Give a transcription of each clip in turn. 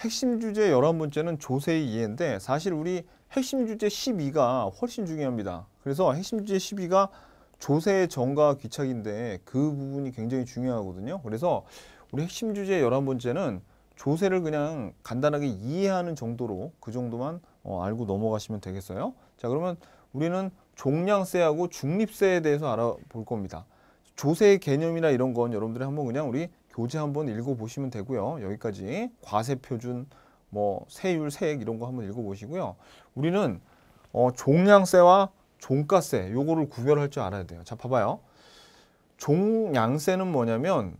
핵심 주제 열한 번째는 조세의 이해인데 사실 우리 핵심 주제 1 2가 훨씬 중요합니다. 그래서 핵심 주제 1 2가 조세 정과 귀착인데 그 부분이 굉장히 중요하거든요. 그래서 우리 핵심 주제 열한 번째는 조세를 그냥 간단하게 이해하는 정도로 그 정도만 어, 알고 넘어가시면 되겠어요. 자 그러면 우리는 종량세하고 중립세에 대해서 알아볼 겁니다. 조세의 개념이나 이런 건 여러분들이 한번 그냥 우리 교재 한번 읽어보시면 되고요. 여기까지 과세 표준, 뭐 세율, 세액 이런 거 한번 읽어보시고요. 우리는 어, 종량세와 종가세 요거를 구별할 줄 알아야 돼요. 자 봐봐요. 종량세는 뭐냐면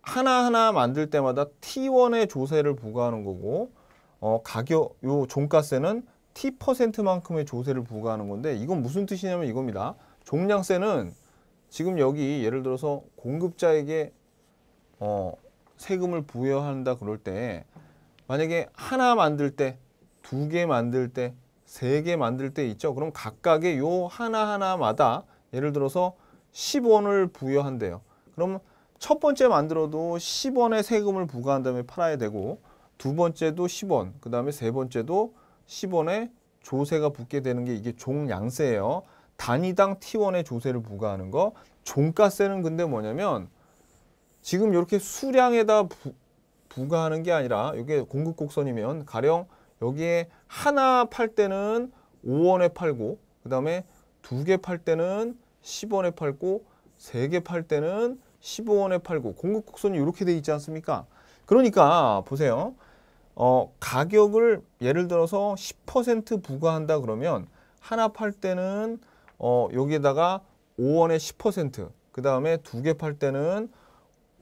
하나하나 만들 때마다 T1의 조세를 부과하는 거고 어, 가격 요 종가세는 T%만큼의 조세를 부과하는 건데 이건 무슨 뜻이냐면 이겁니다. 종량세는 지금 여기 예를 들어서 공급자에게 어, 세금을 부여한다 그럴 때 만약에 하나 만들 때, 두 개 만들 때, 세 개 만들 때 있죠. 그럼 각각의 요 하나하나마다 예를 들어서 10원을 부여한대요. 그럼 첫 번째 만들어도 10원의 세금을 부과한 다음에 팔아야 되고 두 번째도 10원, 그 다음에 세 번째도 10원의 조세가 붙게 되는 게 이게 종양세예요. 단위당 T원의 조세를 부과하는 거. 종가세는 근데 뭐냐면 지금 이렇게 수량에다 부, 부과하는 게 아니라 이게 공급 곡선이면 가령 여기에 하나 팔 때는 5원에 팔고 그 다음에 두 개 팔 때는 10원에 팔고 세 개 팔 때는 15원에 팔고 공급 곡선이 이렇게 돼 있지 않습니까? 그러니까 보세요. 어, 가격을 예를 들어서 10% 부과한다 그러면 하나 팔 때는 어, 여기에다가 5원에 10%그 다음에 두 개 팔 때는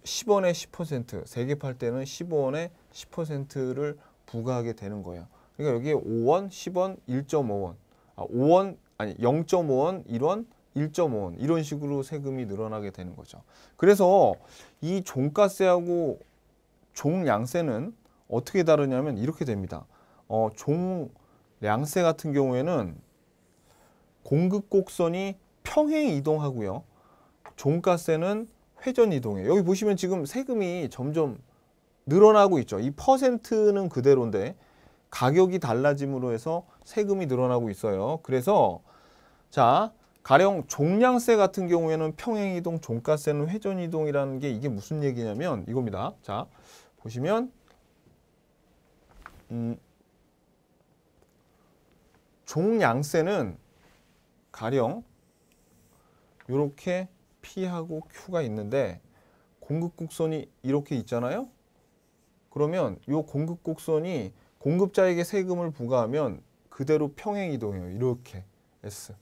10원에 10% 세개 팔 때는 15원에 10%를 부과하게 되는 거예요. 그러니까 여기에 5원, 10원, 1.5원, 아, 5원 아니 0.5원, 1원, 1.5원 이런 식으로 세금이 늘어나게 되는 거죠. 그래서 이 종가세하고 종량세는 어떻게 다르냐면 이렇게 됩니다. 어, 종량세 같은 경우에는 공급 곡선이 평행 이동하고요. 종가세는 회전 이동에 여기 보시면 지금 세금이 점점 늘어나고 있죠. 이 퍼센트는 그대로인데 가격이 달라짐으로 해서 세금이 늘어나고 있어요. 그래서 자 가령 종량세 같은 경우에는 평행이동, 종가세는 회전이동이라는 게 이게 무슨 얘기냐면 이겁니다. 자 보시면 음, 종량세는 가령 이렇게 P하고 Q가 있는데 공급 곡선이 이렇게 있잖아요. 그러면 이 공급 곡선이 공급자에게 세금을 부과하면 그대로 평행 이동해요. 이렇게 S.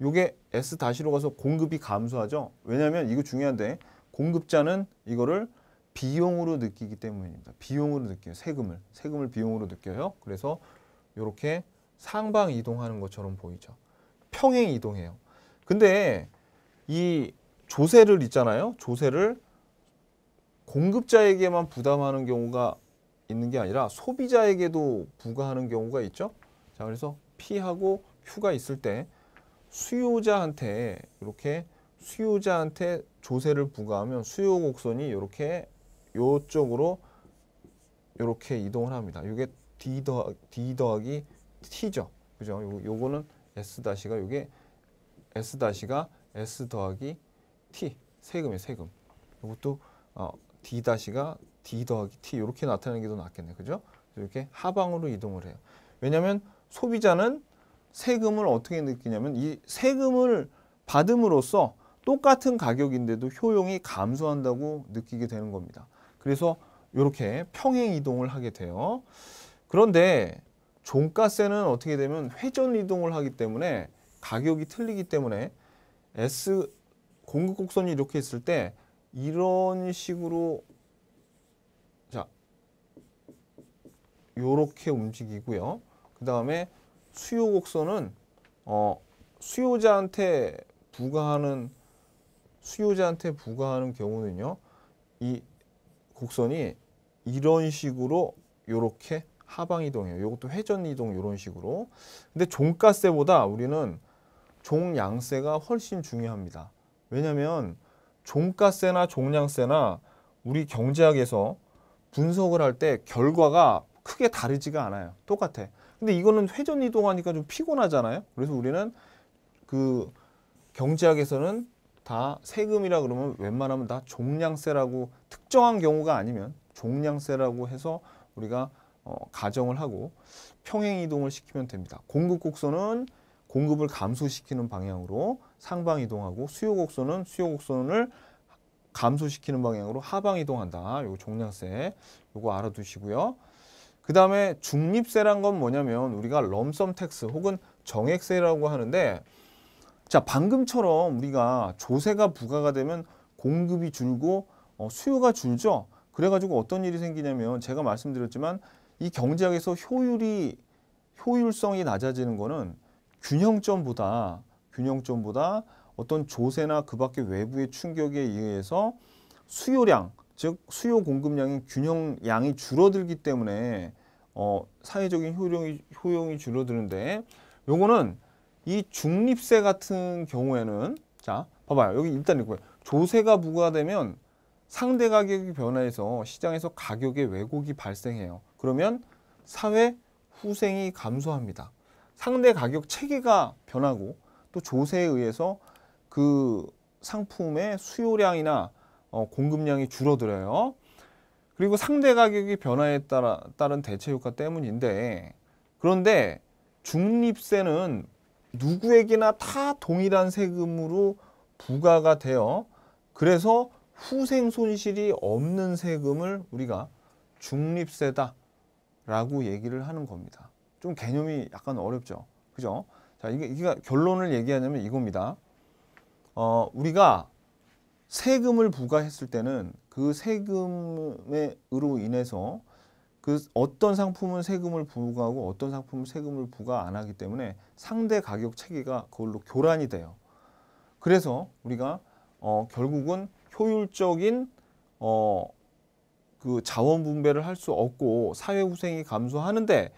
요게 S 다시로 가서 공급이 감소하죠. 왜냐하면 이거 중요한데 공급자는 이거를 비용으로 느끼기 때문입니다. 비용으로 느껴요. 세금을. 세금을 비용으로 느껴요. 그래서 이렇게 상방 이동하는 것처럼 보이죠. 평행 이동해요. 근데 이 조세를 있잖아요. 조세를 공급자에게만 부담하는 경우가 있는 게 아니라 소비자에게도 부과하는 경우가 있죠. 자, 그래서 P하고 Q가 있을 때 수요자한테 이렇게 수요자한테 조세를 부과하면 수요 곡선이 이렇게 이쪽으로 이렇게 이동을 합니다. 이게 D 더하기, D 더하기 T죠. 그죠? 요, 요거는 S 다시가 요게 S 다시가 S 더하기 T 세금이에요 세금 이것도 어, D 다시가 D 더하기 T 이렇게 나타내는 게 더 낫겠네 그죠? 이렇게 하방으로 이동을 해요 왜냐하면 소비자는 세금을 어떻게 느끼냐면 이 세금을 받음으로써 똑같은 가격인데도 효용이 감소한다고 느끼게 되는 겁니다 그래서 이렇게 평행 이동을 하게 돼요 그런데 종가세는 어떻게 되면 회전 이동을 하기 때문에 가격이 틀리기 때문에 S 공급 곡선이 이렇게 있을 때 이런 식으로 자 요렇게 움직이고요. 그 다음에 수요 곡선은 어, 수요자한테 부과하는 수요자한테 부과하는 경우는요. 이 곡선이 이런 식으로 요렇게 하방 이동해요. 이것도 회전 이동 이런 식으로. 근데 종가세보다 우리는 종양세가 훨씬 중요합니다. 왜냐하면 종가세나 종량세나 우리 경제학에서 분석을 할 때 결과가 크게 다르지가 않아요. 똑같아. 근데 이거는 회전 이동하니까 좀 피곤하잖아요. 그래서 우리는 그 경제학에서는 다 세금이라 그러면 웬만하면 다 종량세라고 특정한 경우가 아니면 종량세라고 해서 우리가 어, 가정을 하고 평행 이동을 시키면 됩니다. 공급 곡선은 공급을 감소시키는 방향으로 상방 이동하고 수요 곡선은 수요 곡선을 감소시키는 방향으로 하방 이동한다. 요 종량세 요거 알아두시고요. 그 다음에 중립세란 건 뭐냐면 우리가 럼썸 텍스 혹은 정액세라고 하는데 자 방금처럼 우리가 조세가 부과가 되면 공급이 줄고 어, 수요가 줄죠. 그래가지고 어떤 일이 생기냐면 제가 말씀드렸지만 이 경제학에서 효율이 효율성이 낮아지는 거는 균형점보다 균형점보다 어떤 조세나 그 밖의 외부의 충격에 의해서 수요량, 즉 수요 공급량의 균형량이 줄어들기 때문에 어, 사회적인 효용이, 효용이 줄어드는데 요거는 이 중립세 같은 경우에는 자 봐봐요 여기 일단 읽고요 조세가 부과되면 상대 가격이 변화해서 시장에서 가격의 왜곡이 발생해요 그러면 사회 후생이 감소합니다 상대 가격 체계가 변하고 또 조세에 의해서 그 상품의 수요량이나 어, 공급량이 줄어들어요. 그리고 상대 가격의 변화에 따라 따른 대체 효과 때문인데 그런데 중립세는 누구에게나 다 동일한 세금으로 부과가 돼요. 그래서 후생 손실이 없는 세금을 우리가 중립세다라고 얘기를 하는 겁니다. 좀 개념이 약간 어렵죠. 그죠? 자, 이게, 이게 결론을 얘기하냐면 이겁니다. 어, 우리가 세금을 부과했을 때는 그 세금으로 인해서 그 어떤 상품은 세금을 부과하고 어떤 상품은 세금을 부과 안 하기 때문에 상대 가격 체계가 그걸로 교란이 돼요. 그래서 우리가 어, 결국은 효율적인 어, 그 자원 분배를 할 수 없고 사회 후생이 감소하는데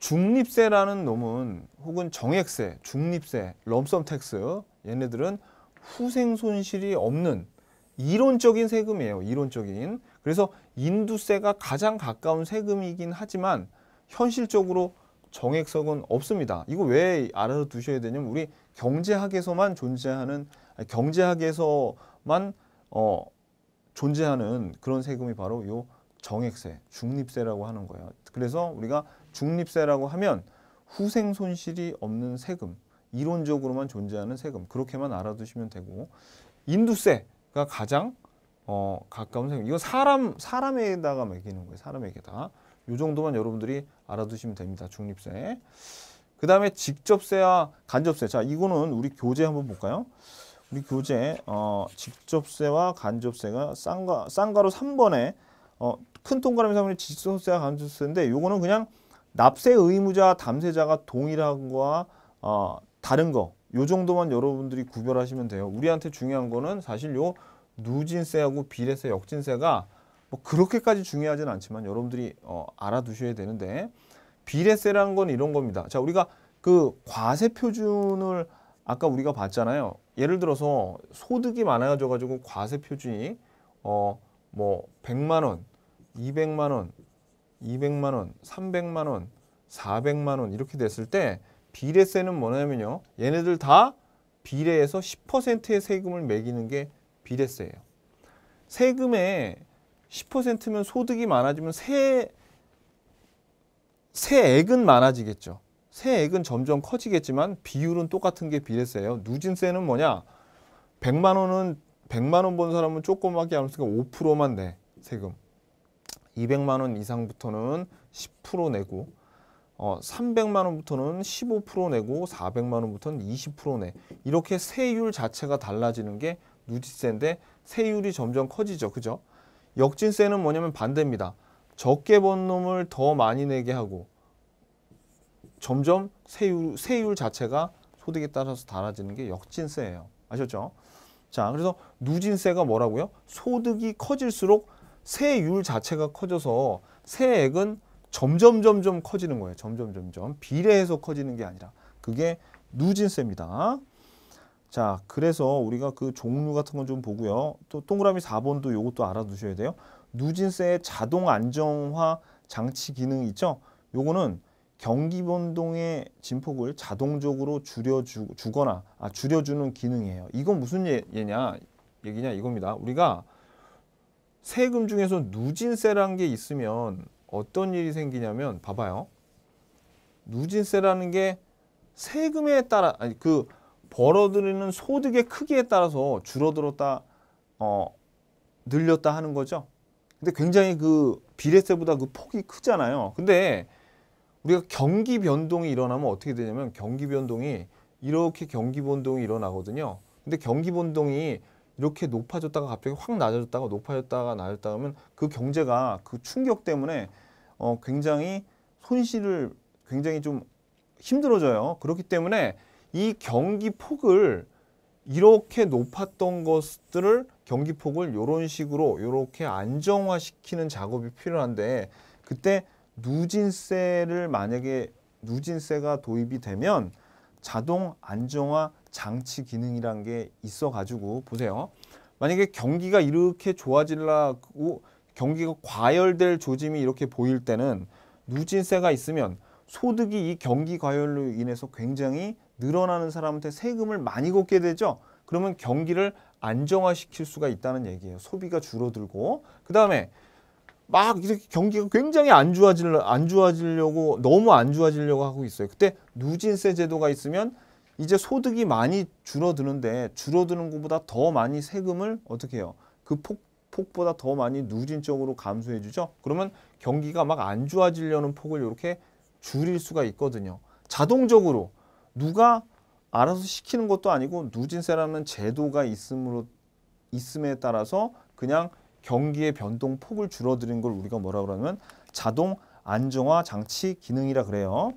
중립세라는 놈은 혹은 정액세, 중립세, 럼썸 텍스 얘네들은 후생 손실이 없는 이론적인 세금이에요. 이론적인. 그래서 인두세가 가장 가까운 세금이긴 하지만 현실적으로 정액석은 없습니다. 이거 왜 알아두셔야 되냐면 우리 경제학에서만 존재하는 경제학에서만 어, 존재하는 그런 세금이 바로 요 정액세, 중립세라고 하는 거예요. 그래서 우리가 중립세라고 하면 후생 손실이 없는 세금, 이론적으로만 존재하는 세금 그렇게만 알아두시면 되고 인두세가 가장 어, 가까운 세금. 이거 사람 사람에다가 매기는 거예요. 사람에게다. 이 정도만 여러분들이 알아두시면 됩니다. 중립세. 그 다음에 직접세와 간접세. 자, 이거는 우리 교재 한번 볼까요? 우리 교재 어, 직접세와 간접세가 쌍가, 쌍가로 3번에 어, 큰 통가름 과 사물이 직접세와 간접세인데 요거는 그냥 납세 의무자, 담세자가 동일한 거와 어, 다른 거, 요 정도만 여러분들이 구별하시면 돼요. 우리한테 중요한 거는 사실 요 누진세하고 비례세, 역진세가 뭐 그렇게까지 중요하진 않지만 여러분들이 어, 알아두셔야 되는데 비례세라는 건 이런 겁니다. 자, 우리가 그 과세 표준을 아까 우리가 봤잖아요. 예를 들어서 소득이 많아져 가지고 과세 표준이 어 뭐 100만 원, 200만 원, 200만 원, 300만 원, 400만 원 이렇게 됐을 때 비례세는 뭐냐면요. 얘네들 다 비례에서 10%의 세금을 매기는 게 비례세예요. 세금의 10%면 소득이 많아지면 세, 세액은 많아지겠죠. 세액은 점점 커지겠지만 비율은 똑같은 게 비례세예요. 누진세는 뭐냐? 100만 원은 100만 원번 사람은 조그맣게 하면서 5%만 그 내 세금. 200만 원 이상부터는 10% 내고 어, 300만 원부터는 15% 내고 400만 원부터는 20%내 이렇게 세율 자체가 달라지는 게 누진세인데 세율이 점점 커지죠. 그죠? 역진세는 뭐냐면 반대입니다. 적게 번 놈을 더 많이 내게 하고 점점 세율, 세율 자체가 소득에 따라서 달라지는 게 역진세예요. 아셨죠? 자, 그래서 누진세가 뭐라고요? 소득이 커질수록 세율 자체가 커져서 세액은 점점 점점 커지는 거예요. 점점 점점 비례해서 커지는 게 아니라 그게 누진세입니다. 자, 그래서 우리가 그 종류 같은 건 좀 보고요. 또 동그라미 4번도 요것도 알아두셔야 돼요. 누진세의 자동 안정화 장치 기능 있죠? 요거는 경기 변동의 진폭을 자동적으로 줄여주거나 아, 줄여주는 기능이에요. 이건 무슨 예, 냐 얘기냐 이겁니다. 우리가 세금 중에서 누진세라는 게 있으면 어떤 일이 생기냐면 봐봐요. 누진세라는 게 세금에 따라 아니 그 벌어들이는 소득의 크기에 따라서 줄어들었다 어 늘렸다 하는 거죠. 근데 굉장히 그 비례세보다 그 폭이 크잖아요. 근데 우리가 경기 변동이 일어나면 어떻게 되냐면 경기 변동이 이렇게 경기 변동이 일어나거든요. 근데 경기 변동이 이렇게 높아졌다가 갑자기 확 낮아졌다가 높아졌다가 낮아졌다 하면 그 경제가 그 충격 때문에 어 굉장히 손실을 굉장히 좀 힘들어져요. 그렇기 때문에 이 경기 폭을 이렇게 높았던 것들을 경기 폭을 이런 식으로 이렇게 안정화시키는 작업이 필요한데 그때 누진세를 만약에 누진세가 도입이 되면 자동 안정화 장치 기능이란 게 있어가지고 보세요. 만약에 경기가 이렇게 좋아질라고 경기가 과열될 조짐이 이렇게 보일 때는 누진세가 있으면 소득이 이 경기 과열로 인해서 굉장히 늘어나는 사람한테 세금을 많이 걷게 되죠. 그러면 경기를 안정화시킬 수가 있다는 얘기예요. 소비가 줄어들고 그 다음에 막 이렇게 경기가 굉장히 안 좋아질 안 좋아지려고 너무 안 좋아지려고 하고 있어요. 그때 누진세 제도가 있으면 이제 소득이 많이 줄어드는데 줄어드는 것보다 더 많이 세금을 어떻게 해요? 그 폭, 폭보다 더 많이 누진적으로 감소해 주죠. 그러면 경기가 막 안 좋아지려는 폭을 이렇게 줄일 수가 있거든요. 자동적으로 누가 알아서 시키는 것도 아니고 누진세라는 제도가 있음으로 있음에 따라서 그냥 경기의 변동폭을 줄어드린 걸 우리가 뭐라 그러면 자동 안정화 장치 기능이라 그래요.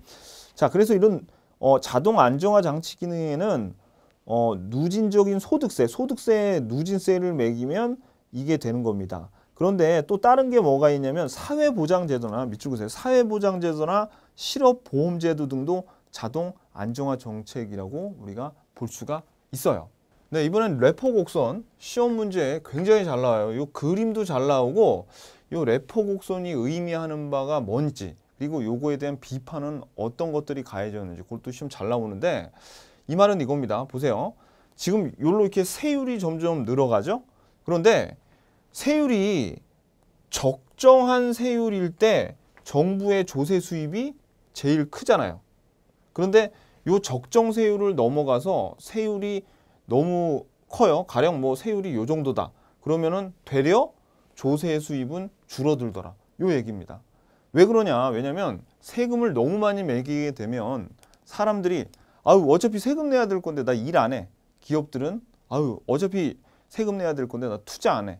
자, 그래서 이런 어, 자동 안정화 장치 기능에는 어, 누진적인 소득세, 소득세 누진세를 매기면 이게 되는 겁니다. 그런데 또 다른 게 뭐가 있냐면 사회보장제도나 밑줄 그세요. 사회보장제도나 실업보험제도 등도 자동 안정화 정책이라고 우리가 볼 수가 있어요. 네, 이번엔 래퍼 곡선 시험 문제 굉장히 잘 나와요. 요 그림도 잘 나오고 요 래퍼 곡선이 의미하는 바가 뭔지 그리고 요거에 대한 비판은 어떤 것들이 가해졌는지 그것도 시험 잘 나오는데 이 말은 이겁니다. 보세요. 지금 요로 이렇게 세율이 점점 늘어가죠. 그런데 세율이 적정한 세율일 때 정부의 조세 수입이 제일 크잖아요. 그런데 요 적정 세율을 넘어가서 세율이 너무 커요. 가령 뭐 세율이 요 정도다. 그러면은 되려 조세 수입은 줄어들더라. 요 얘기입니다. 왜 그러냐? 왜냐면 세금을 너무 많이 매기게 되면 사람들이 아유 어차피 세금 내야 될 건데 나 일 안 해. 기업들은 아유 어차피 세금 내야 될 건데 나 투자 안 해.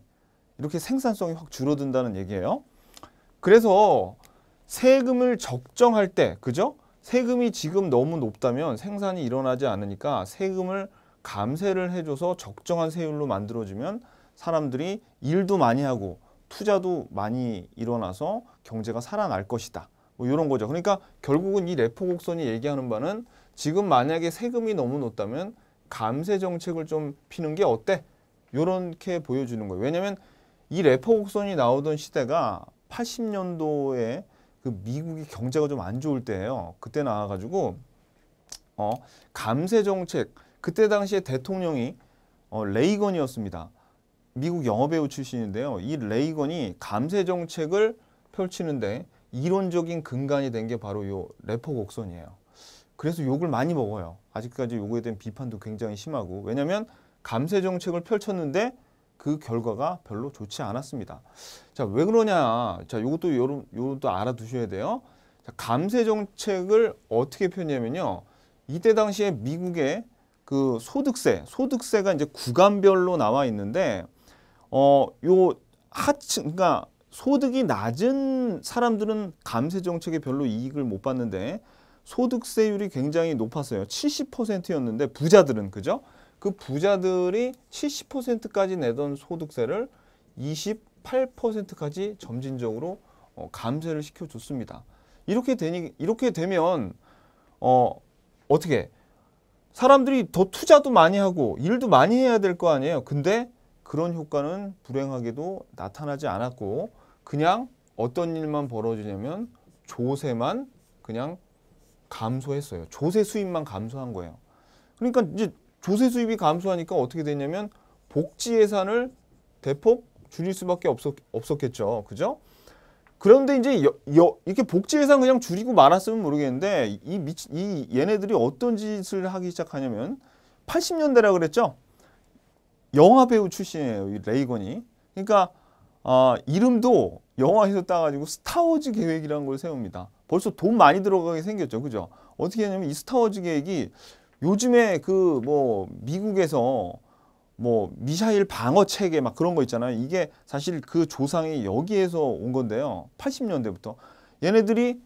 이렇게 생산성이 확 줄어든다는 얘기예요. 그래서 세금을 적정할 때 그죠? 세금이 지금 너무 높다면 생산이 일어나지 않으니까 세금을 감세를 해줘서 적정한 세율로 만들어주면 사람들이 일도 많이 하고 투자도 많이 일어나서 경제가 살아날 것이다. 뭐 이런 거죠. 그러니까 결국은 이 레포 곡선이 얘기하는 바는 지금 만약에 세금이 너무 높다면 감세 정책을 좀 피는 게 어때? 이렇게 보여주는 거예요. 왜냐하면 이 레포 곡선이 나오던 시대가 80년도에 그 미국이 경제가 좀 안 좋을 때예요. 그때 나와가지고 어, 감세 정책 그때 당시에 대통령이 어, 레이건이었습니다. 미국 영화배우 출신인데요. 이 레이건이 감세 정책을 펼치는데 이론적인 근간이 된 게 바로 요 래퍼 곡선이에요. 그래서 욕을 많이 먹어요. 아직까지 욕에 대한 비판도 굉장히 심하고 왜냐하면 감세 정책을 펼쳤는데 그 결과가 별로 좋지 않았습니다. 자, 왜 그러냐. 자, 요것도 요런 요것도 알아두셔야 돼요. 자, 감세 정책을 어떻게 표현냐면요. 이때 당시에 미국의 그 소득세, 소득세가 이제 구간별로 나와 있는데 어, 요 하층, 그러니까 소득이 낮은 사람들은 감세 정책에 별로 이익을 못 봤는데 소득세율이 굉장히 높았어요. 70%였는데 부자들은 그죠? 그 부자들이 70%까지 내던 소득세를 28%까지 점진적으로 어, 감세를 시켜줬습니다. 이렇게 되니 이렇게 되면 어 어떻게 사람들이 더 투자도 많이 하고 일도 많이 해야 될 거 아니에요. 근데 그런 효과는 불행하게도 나타나지 않았고 그냥 어떤 일만 벌어지냐면 조세만 그냥 감소했어요. 조세 수입만 감소한 거예요. 그러니까 이제 조세 수입이 감소하니까 어떻게 됐냐면 복지 예산을 대폭 줄일 수밖에 없었, 없었겠죠. 그죠? 그런데 이제 여, 여, 이렇게 복지 예산 그냥 줄이고 말았으면 모르겠는데 이, 미, 이 얘네들이 어떤 짓을 하기 시작하냐면 80년대라 그랬죠? 영화 배우 출신이에요. 이 레이건이. 그러니까 아, 이름도 영화에서 따가지고 스타워즈 계획이라는 걸 세웁니다. 벌써 돈 많이 들어가게 생겼죠. 그죠? 어떻게 하냐면 이 스타워즈 계획이 요즘에 그 뭐 미국에서 뭐 미사일 방어 체계 막 그런 거 있잖아요. 이게 사실 그 조상이 여기에서 온 건데요. 80년대부터 얘네들이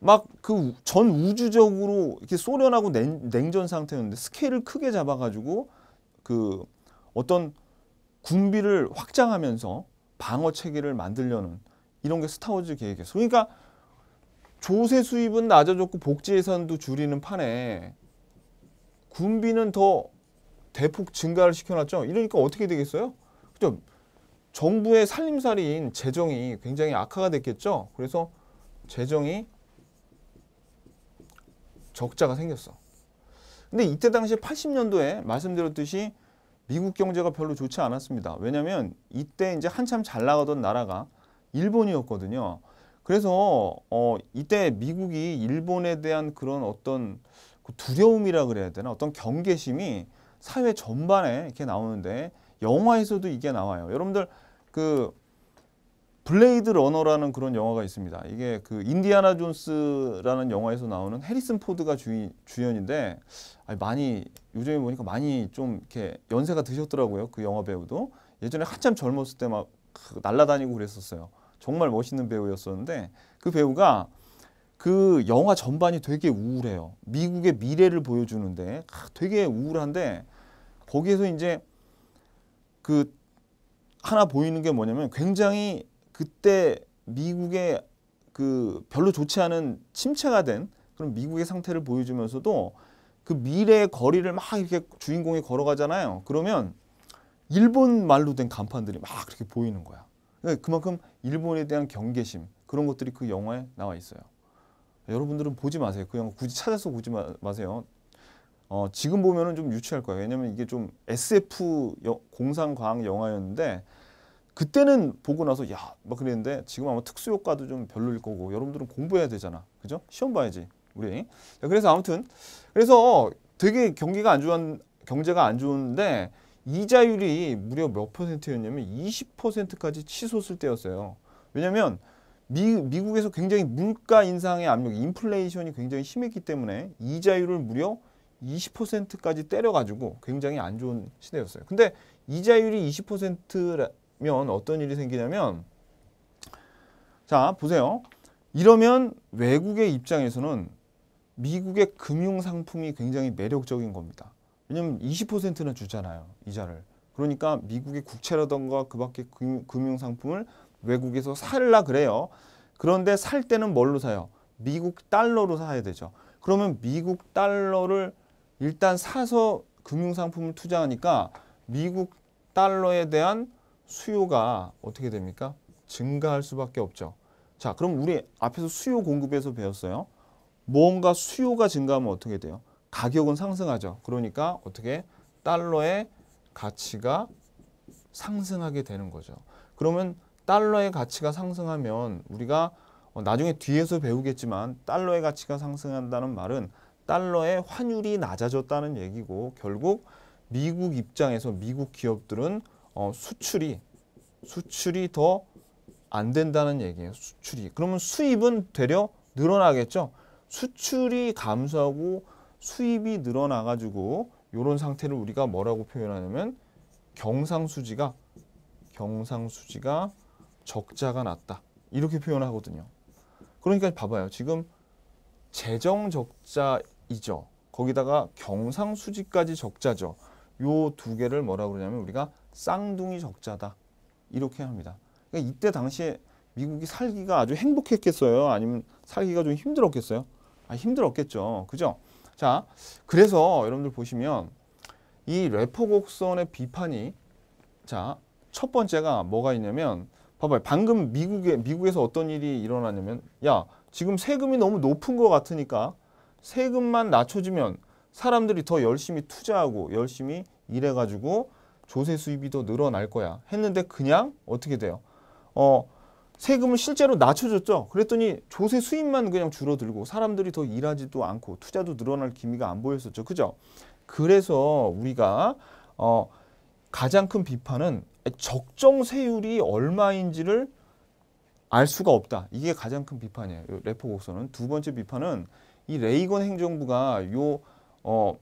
막 그 전 우주적으로 이렇게 소련하고 냉, 냉전 상태였는데 스케일을 크게 잡아가지고 그 어떤 군비를 확장하면서 방어 체계를 만들려는 이런 게 스타워즈 계획이었어. 그러니까 조세 수입은 낮아졌고 복지 예산도 줄이는 판에 군비는 더 대폭 증가를 시켜놨죠. 이러니까 어떻게 되겠어요? 그죠? 정부의 살림살이인 재정이 굉장히 악화가 됐겠죠. 그래서 재정이 적자가 생겼어. 근데 이때 당시에 80년도에 말씀드렸듯이 미국 경제가 별로 좋지 않았습니다. 왜냐하면 이때 이제 한참 잘 나가던 나라가 일본이었거든요. 그래서 어 이때 미국이 일본에 대한 그런 어떤 그 두려움이라 그래야 되나 어떤 경계심이 사회 전반에 이렇게 나오는데 영화에서도 이게 나와요. 여러분들 그 블레이드 러너라는 그런 영화가 있습니다. 이게 그 인디아나 존스라는 영화에서 나오는 해리슨 포드가 주인, 주연인데 많이 요즘에 보니까 많이 좀 이렇게 연세가 드셨더라고요. 그 영화 배우도 예전에 한참 젊었을 때막 그 날라다니고 그랬었어요. 정말 멋있는 배우였었는데 그 배우가 그 영화 전반이 되게 우울해요. 미국의 미래를 보여주는데 아, 되게 우울한데 거기에서 이제 그 하나 보이는 게 뭐냐면 굉장히 그때 미국의 그 별로 좋지 않은 침체가 된 그런 미국의 상태를 보여주면서도 그 미래의 거리를 막 이렇게 주인공이 걸어가잖아요. 그러면 일본 말로 된 간판들이 막 그렇게 보이는 거야. 그러니까 그만큼 일본에 대한 경계심 그런 것들이 그 영화에 나와 있어요. 여러분들은 보지 마세요. 그 영화 굳이 찾아서 보지 마, 세요 어, 지금 보면은 좀 유치할 거예요. 왜냐면 이게 좀 SF 공상과학 영화였는데 그때는 보고 나서 야 막 그랬는데 지금 아마 특수 효과도 좀 별로일 거고 여러분들은 공부해야 되잖아. 그죠? 시험 봐야지. 우리. 그래서 아무튼 그래서 되게 경기가 안 좋은 경제가 안 좋은데 이자율이 무려 몇 퍼센트였냐면 20%까지 치솟을 때였어요. 왜냐면 미, 미국에서 굉장히 물가 인상의 압력, 인플레이션이 굉장히 심했기 때문에 이자율을 무려 20%까지 때려가지고 굉장히 안 좋은 시대였어요. 근데 이자율이 20%면 어떤 일이 생기냐면 자 보세요. 이러면 외국의 입장에서는 미국의 금융 상품이 굉장히 매력적인 겁니다. 왜냐면 20%나 주잖아요. 이자를. 그러니까 미국의 국채라던가 그 밖의 금융 상품을 외국에서 살라 그래요. 그런데 살 때는 뭘로 사요? 미국 달러로 사야 되죠. 그러면 미국 달러를 일단 사서 금융상품을 투자하니까 미국 달러에 대한 수요가 어떻게 됩니까? 증가할 수밖에 없죠. 자, 그럼 우리 앞에서 수요 공급에서 배웠어요. 무언가 수요가 증가하면 어떻게 돼요? 가격은 상승하죠. 그러니까 어떻게 달러의 가치가 상승하게 되는 거죠. 그러면 달러의 가치가 상승하면 우리가 어, 나중에 뒤에서 배우겠지만 달러의 가치가 상승한다는 말은 달러의 환율이 낮아졌다는 얘기고 결국 미국 입장에서 미국 기업들은 어, 수출이 수출이 더 안 된다는 얘기예요. 수출이. 그러면 수입은 되려 늘어나겠죠. 수출이 감소하고 수입이 늘어나가지고 이런 상태를 우리가 뭐라고 표현하냐면 경상수지가 경상수지가 적자가 났다. 이렇게 표현하거든요. 그러니까 봐봐요. 지금 재정 적자이죠. 거기다가 경상수지까지 적자죠. 요 두 개를 뭐라 고 그러냐면 우리가 쌍둥이 적자다. 이렇게 합니다. 그러니까 이때 당시에 미국이 살기가 아주 행복했겠어요? 아니면 살기가 좀 힘들었겠어요? 아, 힘들었겠죠. 그죠? 자, 그래서 여러분들 보시면 이 래퍼 곡선의 비판이 자, 첫 번째가 뭐가 있냐면 봐봐요. 방금 미국에, 미국에서 어떤 일이 일어나냐면 야, 지금 세금이 너무 높은 것 같으니까 세금만 낮춰주면 사람들이 더 열심히 투자하고 열심히 일해가지고 조세 수입이 더 늘어날 거야 했는데 그냥 어떻게 돼요? 어 세금을 실제로 낮춰줬죠. 그랬더니 조세 수입만 그냥 줄어들고 사람들이 더 일하지도 않고 투자도 늘어날 기미가 안 보였었죠. 그죠? 그래서 우리가 어 가장 큰 비판은 적정세율이 얼마인지를 알 수가 없다. 이게 가장 큰 비판이에요. 레포 곡선은. 두 번째 비판은 이 레이건 행정부가 요 어,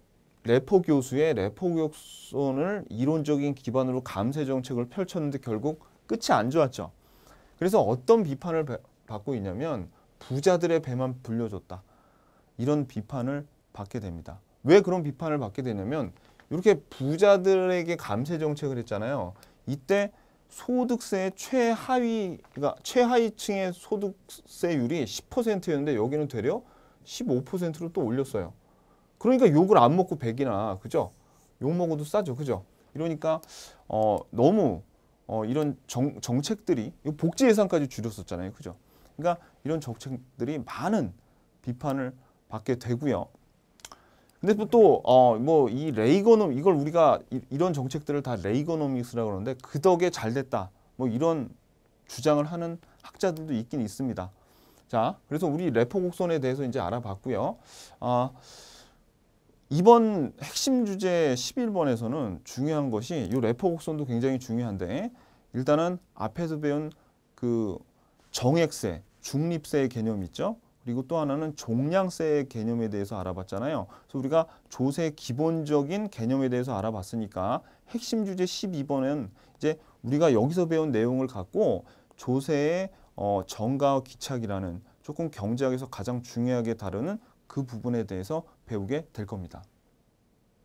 레포 교수의 레포 교육선을 이론적인 기반으로 감세 정책을 펼쳤는데 결국 끝이 안 좋았죠. 그래서 어떤 비판을 받고 있냐면 부자들의 배만 불려줬다. 이런 비판을 받게 됩니다. 왜 그런 비판을 받게 되냐면 이렇게 부자들에게 감세 정책을 했잖아요. 이때 소득세 최하위가 최하위층의 소득세율이 10%였는데 여기는 되려 15%로 또 올렸어요. 그러니까 욕을 안 먹고 백이나 그죠? 욕 먹어도 싸죠. 그죠? 이러니까 어, 너무 어, 이런 정, 정책들이 복지 예산까지 줄였었잖아요. 그죠? 그러니까 이런 정책들이 많은 비판을 받게 되고요. 근데 또어뭐 또이 레이거놈 이걸 우리가 이, 런 정책들을 다 레이거노믹스라고 그러는데 그 덕에 잘 됐다. 뭐 이런 주장을 하는 학자들도 있긴 있습니다. 자, 그래서 우리 레포 곡선에 대해서 이제 알아봤고요. 아 어, 이번 핵심 주제 11번에서는 중요한 것이 이 래퍼 곡선도 굉장히 중요한데 일단은 앞에서 배운 그 정액세, 중립세의 개념 있죠. 그리고 또 하나는 종량세의 개념에 대해서 알아봤잖아요. 그래서 우리가 조세 기본적인 개념에 대해서 알아봤으니까 핵심 주제 12번은 이제 우리가 여기서 배운 내용을 갖고 조세의 어, 정가와 기착이라는 조금 경제학에서 가장 중요하게 다루는 그 부분에 대해서 배우게 될 겁니다.